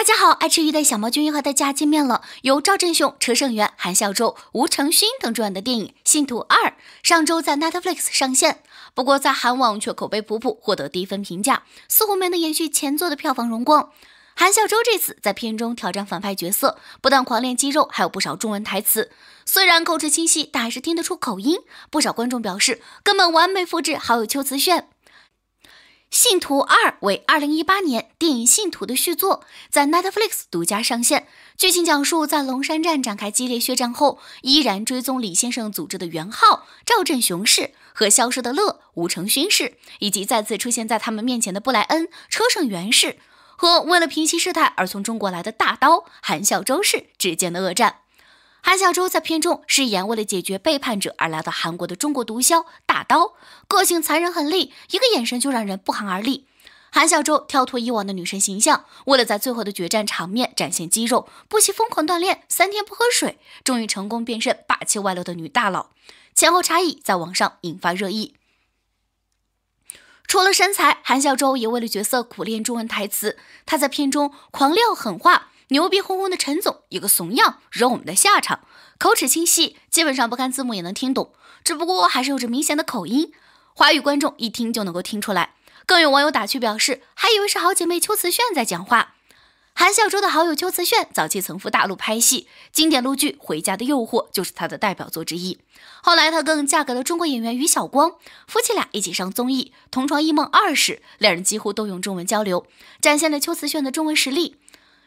大家好，爱吃鱼的小毛君又和大家见面了。由赵正雄、车胜元、韩孝周、吴承勋等主演的电影《信徒二》上周在 Netflix 上线，不过在韩网却口碑普普，获得低分评价，似乎没能延续前作的票房荣光。韩孝周这次在片中挑战反派角色，不但狂练肌肉，还有不少中文台词，虽然口齿清晰，但还是听得出口音。不少观众表示，根本完美复制好友秋瓷炫。信徒二为二零一八年电影《信徒》的续作，在 Netflix 独家上线。剧情讲述在龙山站展开激烈血战后，依然追踪李先生组织的元昊、赵振雄氏和消失的乐吴承勋氏，以及再次出现在他们面前的布莱恩车胜元氏和为了平息事态而从中国来的大刀韩孝周氏之间的恶战。韩小周在片中饰演为了解决背叛者而来到韩国的中国毒枭大刀，个性残忍狠厉，一个眼神就让人不寒而栗。韩小周跳脱以往的女神形象，为了在最后的决战场面展现肌肉，不惜疯狂锻炼，三天不喝水，终于成功变身霸气外露的女大佬，前后差异在网上引发热议。除了身材，韩孝周也为了角色苦练中文台词，他在片中狂撂狠话。牛逼哄哄的陈总，一个怂样惹我们的下场。口齿清晰，基本上不看字幕也能听懂，只不过还是有着明显的口音，华语观众一听就能够听出来。更有网友打趣表示，还以为是好姐妹秋瓷炫在讲话。韩孝周的好友秋瓷炫早期曾赴大陆拍戏，经典陆剧《回家的诱惑》就是她的代表作之一。后来她更嫁给了中国演员于晓光，夫妻俩一起上综艺《同床异梦二世》，两人几乎都用中文交流，展现了秋瓷炫的中文实力。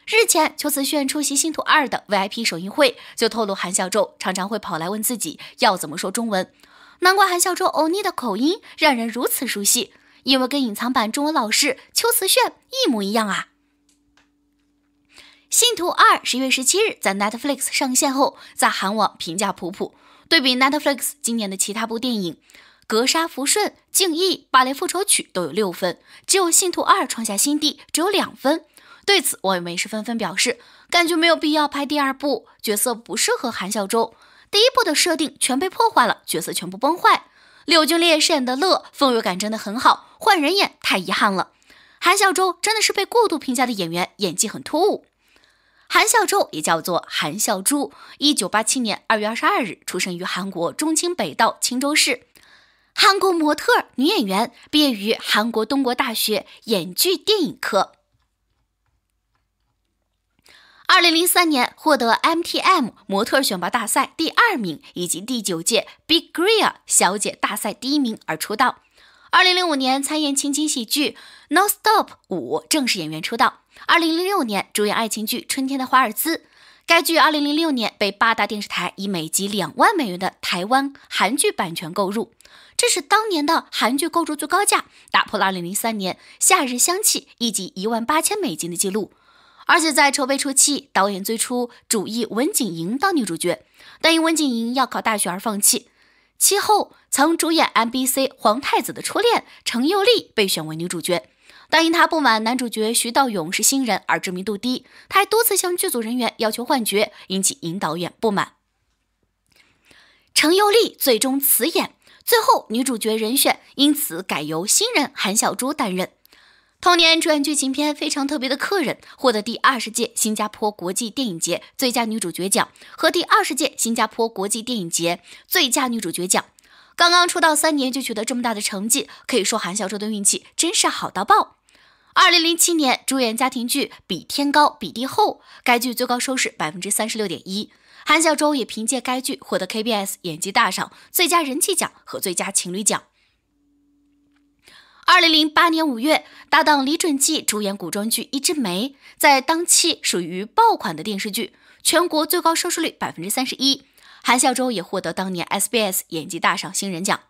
日前，秋瓷炫出席《信徒二》的 VIP 首映会，就透露韩孝周常常会跑来问自己要怎么说中文。难怪韩孝周欧尼的口音让人如此熟悉，因为跟隐藏版中文老师秋瓷炫一模一样啊！《信徒二》十月十七日在 Netflix 上线后，在韩网评价普普。对比 Netflix 今年的其他部电影，《格杀福顺》《敬意》《芭蕾复仇曲》都有六分，只有《信徒二》创下新低，只有两分。对此，网友也是纷纷表示，感觉没有必要拍第二部，角色不适合韩孝周，第一部的设定全被破坏了，角色全部崩坏。柳俊烈饰演的乐，氛围感真的很好，换人演太遗憾了。韩孝周真的是被过度评价的演员，演技很突兀。韩孝周也叫做韩孝珠，一九八七年二月二十二日出生于韩国中清北道青州市，韩国模特、女演员，毕业于韩国东国大学演剧电影科。二零零三年获得 MTM 模特选拔大赛第二名，以及第九届 Big Greer 小姐大赛第一名而出道。二零零五年参演情景喜剧《No Stop》五正式演员出道。二零零六年主演爱情剧《春天的华尔兹》，该剧二零零六年被八大电视台以每集两万美元的台湾韩剧版权购入，这是当年的韩剧购入最高价，打破了二零零三年《夏日香气》一集一万八千美金的记录。而且在筹备初期，导演最初主意文锦莹当女主角，但因文锦莹要考大学而放弃。其后曾主演 MBC《皇太子的初恋》程又丽被选为女主角，但因她不满男主角徐道勇是新人而知名度低，他还多次向剧组人员要求换角，引起尹导演不满。程又丽最终辞演，最后女主角人选因此改由新人韩小珠担任。同年，主演剧情片《非常特别的客人》，获得第二十届新加坡国际电影节最佳女主角奖和第二十届新加坡国际电影节最佳女主角奖。刚刚出道三年就取得这么大的成绩，可以说韩孝周的运气真是好到爆。二零零七年，主演家庭剧《比天高，比地厚》，该剧最高收视百分之三十六点一，韩孝周也凭借该剧获得 KBS 演技大赏最佳人气奖和最佳情侣奖。二零零八年五月，搭档李准基主演古装剧《一枝梅》，在当期属于爆款的电视剧，全国最高收视率百分之三十一。韩孝周也获得当年 SBS 演技大赏新人奖。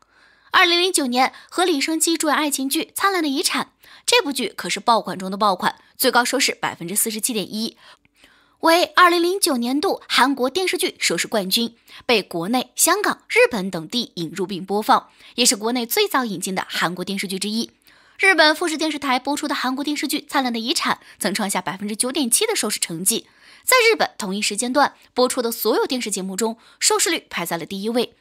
二零零九年，和李胜基主演爱情剧《灿烂的遗产》，这部剧可是爆款中的爆款，最高收视百分之四十七点一。为二零零九年度韩国电视剧收视冠军，被国内、香港、日本等地引入并播放，也是国内最早引进的韩国电视剧之一。日本富士电视台播出的韩国电视剧《灿烂的遗产》曾创下百分之九点七的收视成绩，在日本同一时间段播出的所有电视节目中，收视率排在了第一位。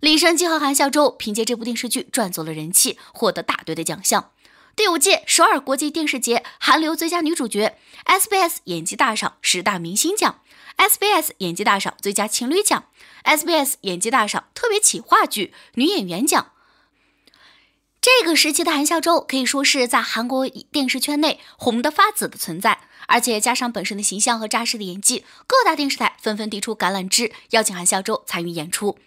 李善基和韩孝周凭借这部电视剧赚足了人气，获得大堆的奖项。第五届首尔国际电视节韩流最佳女主角，SBS 演技大赏十大明星奖，SBS 演技大赏最佳情侣奖，SBS 演技大赏特别企话剧女演员奖。这个时期的韩孝周可以说是在韩国电视圈内红得发紫的存在，而且加上本身的形象和扎实的演技，各大电视台纷纷递出橄榄枝邀请韩孝周参与演出。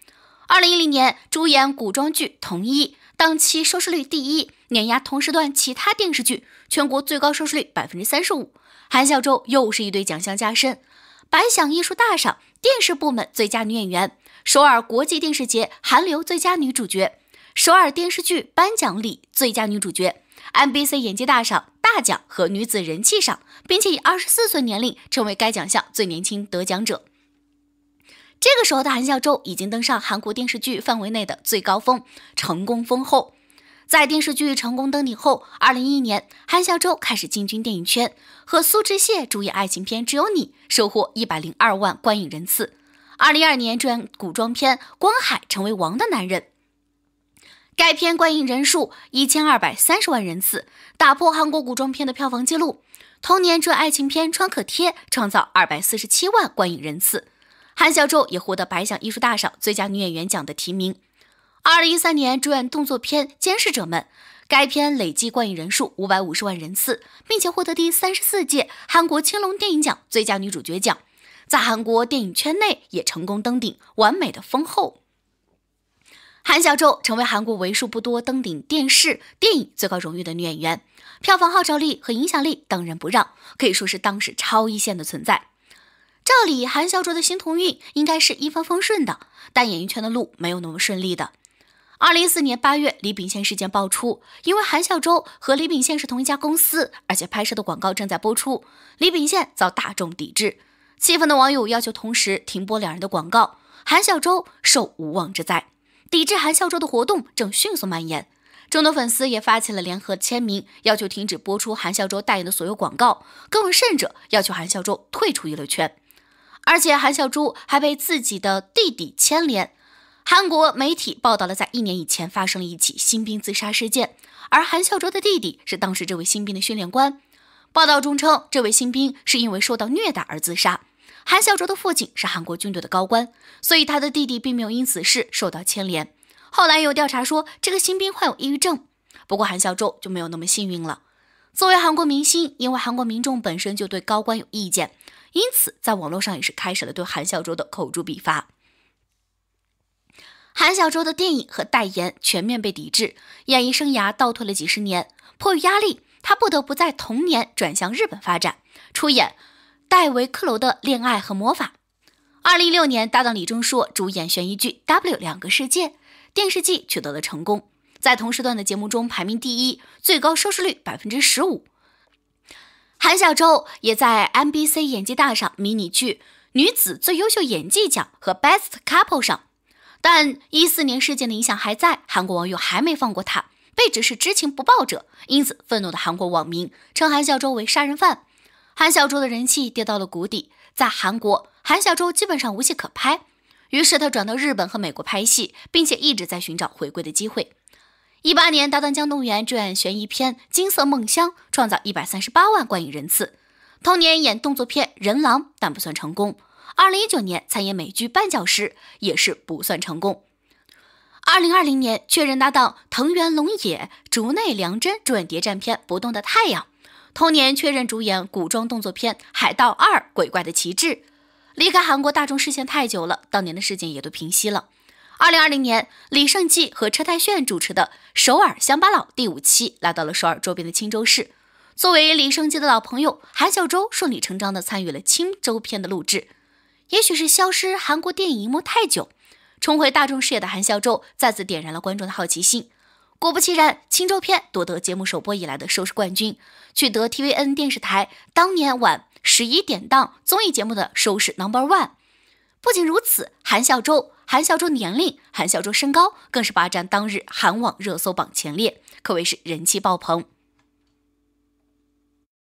二零一零年，主演古装剧《同一》。档期收视率第一，碾压同时段其他电视剧，全国最高收视率百分之三十五。韩孝周又是一堆奖项加身：白想艺术大赏电视部门最佳女演员，首尔国际电视节韩流最佳女主角，首尔电视剧颁奖礼最佳女主角，MBC 演技大赏大奖和女子人气赏，并且以二十四岁年龄成为该奖项最年轻得奖者。这个时候的韩孝周已经登上韩国电视剧范围内的最高峰，成功封后。在电视剧成功登顶后，二零一一年，韩孝周开始进军电影圈，和苏志燮主演爱情片《只有你》，收获一百零二万观影人次。二零二年，主演古装片《光海》，成为王的男人。该片观影人数一千二百三十万人次，打破韩国古装片的票房纪录。同年，主演爱情片《创可贴》，创造二百四十七万观影人次。韩孝周也获得白奖艺术大赏最佳女演员奖的提名。二零一三年主演动作片《监视者们》，该片累计观影人数五百五十万人次，并且获得第三十四届韩国青龙电影奖最佳女主角奖，在韩国电影圈内也成功登顶，完美的封后。韩孝周成为韩国为数不多登顶电视、电影最高荣誉的女演员，票房号召力和影响力当仁不让，可以说是当时超一线的存在。照理，韩孝周的新同运应该是一帆风顺的，但演艺圈的路没有那么顺利的。二零一四年八月，李秉宪事件爆出，因为韩孝周和李秉宪是同一家公司，而且拍摄的广告正在播出，李秉宪遭大众抵制，气愤的网友要求同时停播两人的广告，韩孝周受无妄之灾，抵制韩孝周的活动正迅速蔓延，众多粉丝也发起了联合签名，要求停止播出韩孝周代言的所有广告，更甚者要求韩孝周退出娱乐圈。而且韩孝珠还被自己的弟弟牵连。韩国媒体报道了，在一年以前发生了一起新兵自杀事件，而韩孝珠的弟弟是当时这位新兵的训练官。报道中称，这位新兵是因为受到虐待而自杀。韩孝珠的父亲是韩国军队的高官，所以他的弟弟并没有因此事受到牵连。后来有调查说，这个新兵患有抑郁症，不过韩孝珠就没有那么幸运了。作为韩国明星，因为韩国民众本身就对高官有意见。因此，在网络上也是开始了对韩小舟的口诛笔伐。韩小舟的电影和代言全面被抵制，演艺生涯倒退了几十年。迫于压力，他不得不在同年转向日本发展，出演《戴维克罗的恋爱和魔法》。二零一六年，搭档李钟硕主演悬疑剧《W 两个世界》，电视剧取得了成功，在同时段的节目中排名第一，最高收视率百分之十五。韩小周也在 MBC 演技大赏迷你剧女子最优秀演技奖和 Best Couple 上，但一四年事件的影响还在，韩国网友还没放过他，被指是知情不报者，因此愤怒的韩国网民称韩孝周为杀人犯。韩孝周的人气跌到了谷底，在韩国，韩小周基本上无戏可拍，于是他转到日本和美国拍戏，并且一直在寻找回归的机会。一八年搭档江动元主演悬疑片《金色梦乡》，创造一百三十八万观影人次。同年演动作片《人狼》，但不算成功。二零一九年参演美剧《绊脚石》，也是不算成功。二零二零年确认搭档藤原龙也、竹内良真主演谍战片《不动的太阳》。同年确认主演古装动作片《海盗二鬼怪的旗帜》。离开韩国大众视线太久了，当年的事件也都平息了。二零二零年，李胜基和车太铉主持的《首尔乡巴佬》第五期来到了首尔周边的青州市。作为李胜基的老朋友，韩孝周顺理成章地参与了青州片的录制。也许是消失韩国电影荧幕太久，重回大众视野的韩孝周再次点燃了观众的好奇心。果不其然，青州片夺得节目首播以来的收视冠军，取得 T V N 电视台当年晚十一点档综艺节目的收视 Number One。不仅如此，韩孝周。韩孝珠年龄、韩孝珠身高，更是霸占当日韩网热搜榜前列，可谓是人气爆棚。